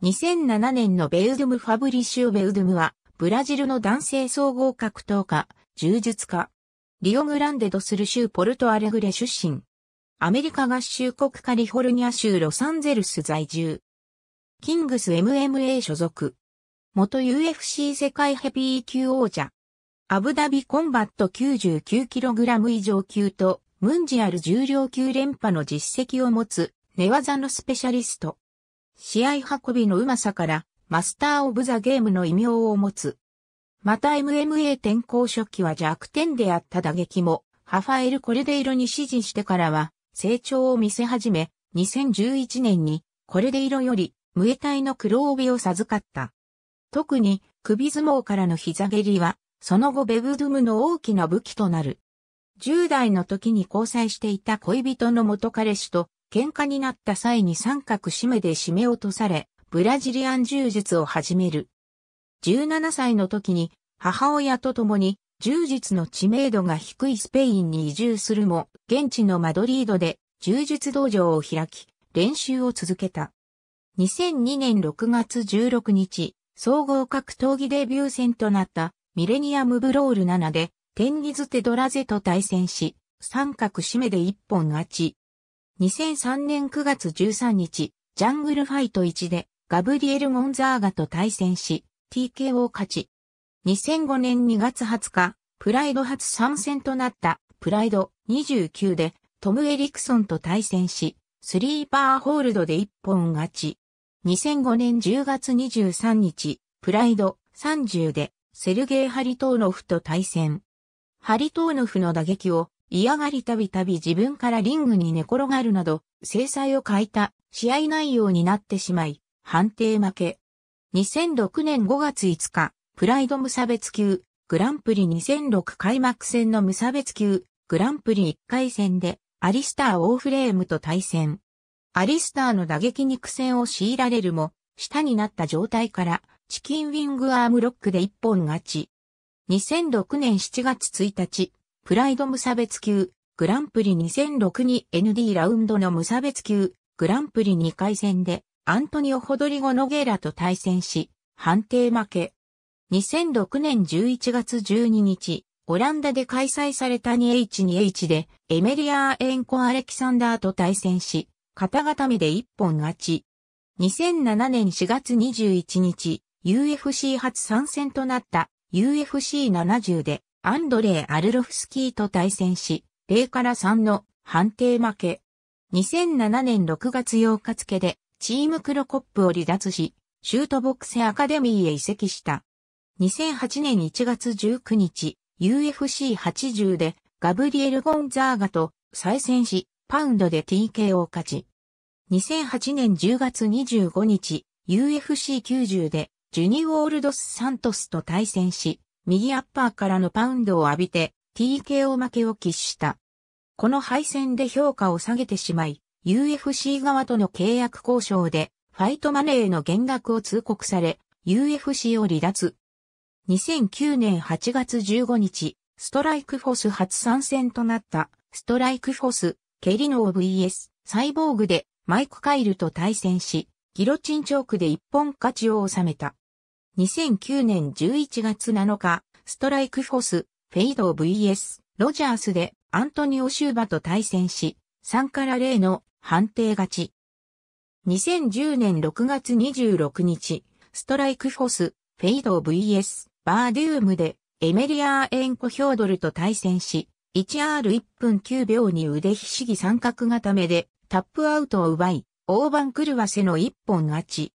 2007年のベウドゥム・ファブリシオ・ベウドゥムは、ブラジルの男性総合格闘家、柔術家。リオグランデドスル州ポルトアレグレ出身。アメリカ合衆国カリフォルニア州ロサンゼルス在住。キングス MMA 所属。元 UFC 世界ヘビー級王者。アブダビコンバット 99kg 以上級と、ムンジアル重量級連覇の実績を持つ、寝技のスペシャリスト。試合運びのうまさから、マスター・オブ・ザ・ゲームの異名を持つ。また MMA 転校初期は弱点であった打撃も、ハファエル・コレデイロに指示してからは、成長を見せ始め、2011年に、コレデイロより、ムエタイの黒帯を授かった。特に、首相撲からの膝蹴りは、その後ベブドゥムの大きな武器となる。10代の時に交際していた恋人の元彼氏と喧嘩になった際に三角締めで締め落とされ、ブラジリアン柔術を始める。17歳の時に母親と共に柔術の知名度が低いスペインに移住するも、現地のマドリードで柔術道場を開き、練習を続けた。2002年6月16日、総合格闘技デビュー戦となったミレニアムブロール7で、テンギズ・テドラゼと対戦し、三角締めで一本勝ち、2003年9月13日、ジャングルファイト1でガブリエル・ゴンザーガと対戦し、TKO 勝ち。2005年2月20日、プライド初参戦となったプライド29でトム・エリクソンと対戦し、スリーパーホールドで一本勝ち。2005年10月23日、プライド30でセルゲイ・ハリトーノフと対戦。ハリトーノフの打撃を嫌がりたびたび自分からリングに寝転がるなど、制裁を欠いた試合内容になってしまい、判定負け。2006年5月5日、プライド無差別級、グランプリ2006開幕戦の無差別級、グランプリ1回戦で、アリスター・オーフレームと対戦。アリスターの打撃肉戦を強いられるも、下になった状態から、チキンウィングアームロックで一本勝ち。2006年7月1日、プライド無差別級、グランプリ2006に ND ラウンドの無差別級、グランプリ2回戦で、アントニオ・ホドリゴ・ノゲーラと対戦し、判定負け。2006年11月12日、オランダで開催された 2H2H で、エメリアエンコ・アレキサンダーと対戦し、肩固めで一本勝ち。2007年4月21日、UFC 初参戦となった UFC70 で、アンドレイ・アルロフスキーと対戦し、0から3の判定負け。2007年6月8日付で、チームクロコップを離脱し、シュートボックスアカデミーへ移籍した。2008年1月19日、UFC80 でガブリエル・ゴンザーガと再戦し、パウンドで TK を勝ち。2008年10月25日、UFC90 でジュニウォールドス・サントスと対戦し、右アッパーからのパウンドを浴びて TKO 負けを喫した。この敗戦で評価を下げてしまい、UFC 側との契約交渉でファイトマネーの減額を通告され、UFC を離脱。2009年8月15日、ストライクフォス初参戦となったストライクフォス、ケリノー VS、サイボーグでマイク・カイルと対戦し、ギロチンチョークで一本勝ちを収めた。2009年11月7日、ストライクフォス、フェイド VS、ロジャースでアントニオ・シューバと対戦し、3から0の判定勝ち。2010年6月26日、ストライクフォス、フェイド VS、バーデュームで、エメリアーエンコ・ヒョードルと対戦し、1R1 分9秒に腕ひしぎ三角固めで、タップアウトを奪い、大番狂わせの一本勝ち。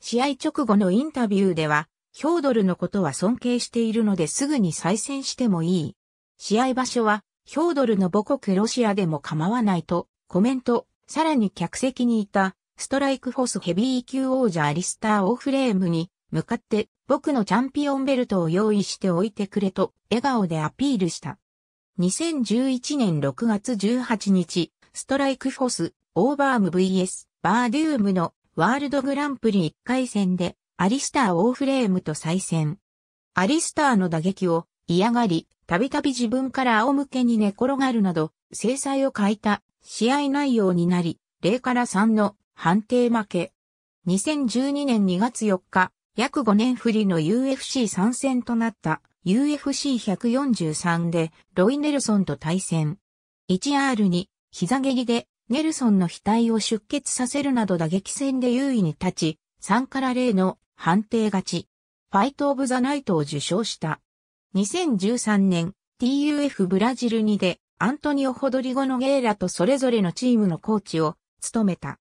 試合直後のインタビューでは、ヒョードルのことは尊敬しているのですぐに再戦してもいい。試合場所は、ヒョードルの母国ロシアでも構わないと、コメント、さらに客席にいた、ストライクフォスヘビー級王者アリスター・オフレームに、向かって、僕のチャンピオンベルトを用意しておいてくれと、笑顔でアピールした。2011年6月18日、ストライクフォス、オーバーム VS、バーデュームのワールドグランプリ1回戦でアリスター・オーフレームと再戦。アリスターの打撃を嫌がり、たびたび自分から仰向けに寝転がるなど、制裁を欠いた試合内容になり、0から3の判定負け。2012年2月4日、約5年振りの UFC 参戦となった UFC143 でロイネルソンと対戦。1R に膝蹴りでネルソンの額を出血させるなど打撃戦で優位に立ち、3から0の判定勝ち。ファイト・オブ・ザ・ナイトを受賞した。2013年、TUF ブラジル2で、アントニオ・ホドリゴのゲーラとそれぞれのチームのコーチを務めた。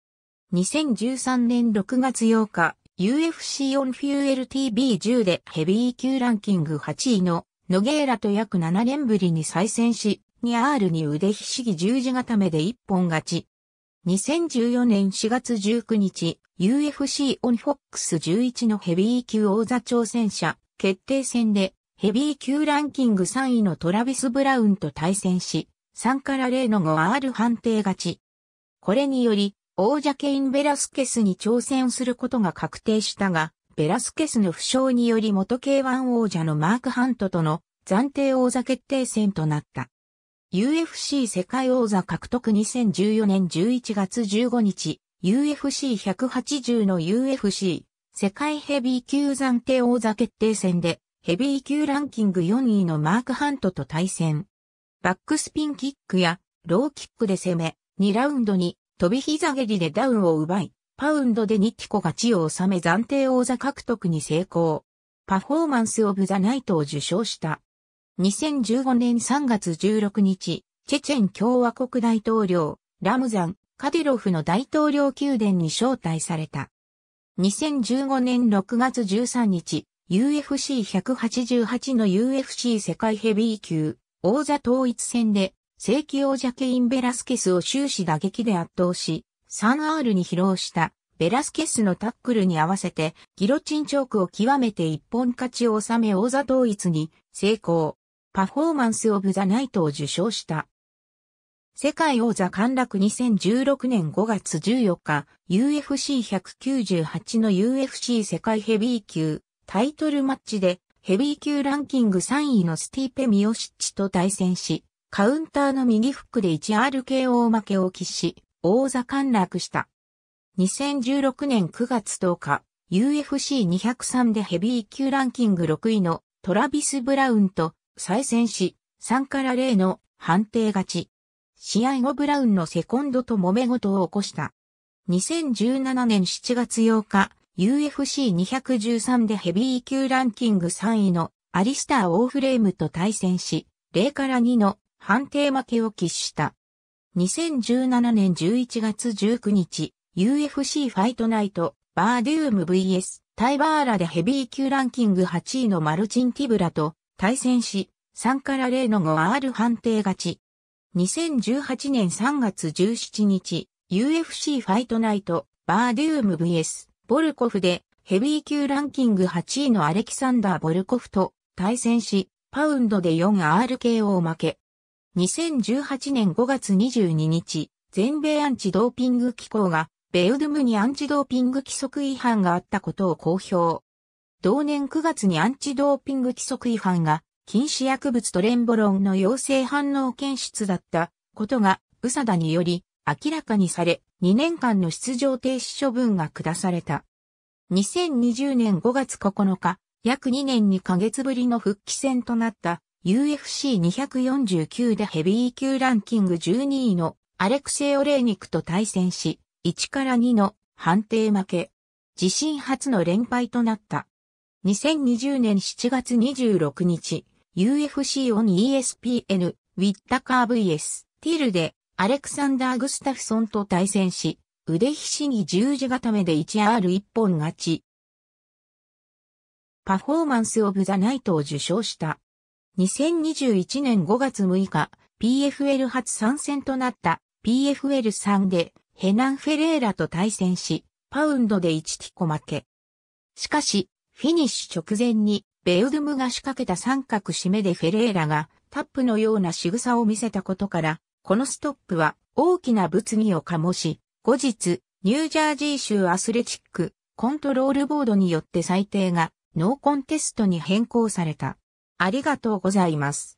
2013年6月8日、UFC オンフューエル TV10 でヘビー級ランキング8位のノゲーラと約7年ぶりに再戦し、に R に腕ひしぎ十字固めで一本勝ち。2014年4月19日、UFC オンフォックス11のヘビー級王座挑戦者決定戦でヘビー級ランキング3位のトラビス・ブラウンと対戦し、3から0の 5R 判定勝ち。これにより、王者ケイン・ベラスケスに挑戦することが確定したが、ベラスケスの負傷により元 K1 王者のマーク・ハントとの暫定王座決定戦となった。UFC 世界王座獲得2014年11月15日、UFC180 の UFC 世界ヘビー級暫定王座決定戦でヘビー級ランキング4位のマーク・ハントと対戦。バックスピンキックやローキックで攻め、2ラウンドに飛び膝蹴りでダウンを奪い、パウンドでニッキコが地を収め暫定王座獲得に成功。パフォーマンス・オブ・ザ・ナイトを受賞した。2015年3月16日、チェチェン共和国大統領、ラムザン・カディロフの大統領宮殿に招待された。2015年6月13日、UFC188 の UFC 世界ヘビー級、王座統一戦で、正規王者ケイン・ベラスケスを終始打撃で圧倒し、3R に披露したベラスケスのタックルに合わせてギロチンチョークを極めて一本勝ちを収め王座統一に成功。パフォーマンス・オブ・ザ・ナイトを受賞した。世界王座陥落2016年5月14日、UFC198 の UFC 世界ヘビー級タイトルマッチでヘビー級ランキング3位のスティーペ・ミオシッチと対戦し、カウンターの右フックで 1RKO 負けを喫し、王座陥落した。2016年9月10日、UFC203 でヘビー級ランキング6位のトラビス・ブラウンと再戦し、3から0の判定勝ち。試合後ブラウンのセコンドと揉め事を起こした。2017年7月8日、UFC213 でヘビー級ランキング3位のアリスター・オーフレームと対戦し、0から2の判定負けを喫した。2017年11月19日、UFC ファイトナイト、バーデューム VS、タイバーラでヘビー級ランキング8位のマルチン・ティブラと対戦し、3から0の 5R 判定勝ち。2018年3月17日、UFC ファイトナイト、バーデューム VS、ボルコフで、ヘビー級ランキング8位のアレキサンダー・ボルコフと対戦し、パウンドで 4RKO を負け。2018年5月22日、全米アンチドーピング機構が、ベウドムにアンチドーピング規則違反があったことを公表。同年9月にアンチドーピング規則違反が、禁止薬物トレンボロンの陽性反応検出だったことが、ウサダにより明らかにされ、2年間の出場停止処分が下された。2020年5月9日、約2年2ヶ月ぶりの復帰戦となった UFC249 でヘビー級ランキング12位のアレクセイ・オレーニクと対戦し、1から2の判定負け。自身初の連敗となった。2020年7月26日、UFC オン ESPN、ウィッタカー VS、ティルで、アレクサンダー・グスタフソンと対戦し、腕ひしぎ十字固めで 1R1 本勝ち。パフォーマンス・オブ・ザ・ナイトを受賞した。2021年5月6日、PFL 初参戦となった PFL3 でヘナン・フェレーラと対戦し、パウンドで1ティコ負け。しかし、フィニッシュ直前にベウドゥムが仕掛けた三角締めでフェレーラがタップのような仕草を見せたことから、このストップは大きな物議を醸し、後日、ニュージャージー州アスレチックコントロールボードによって裁定がノーコンテストに変更された。ありがとうございます。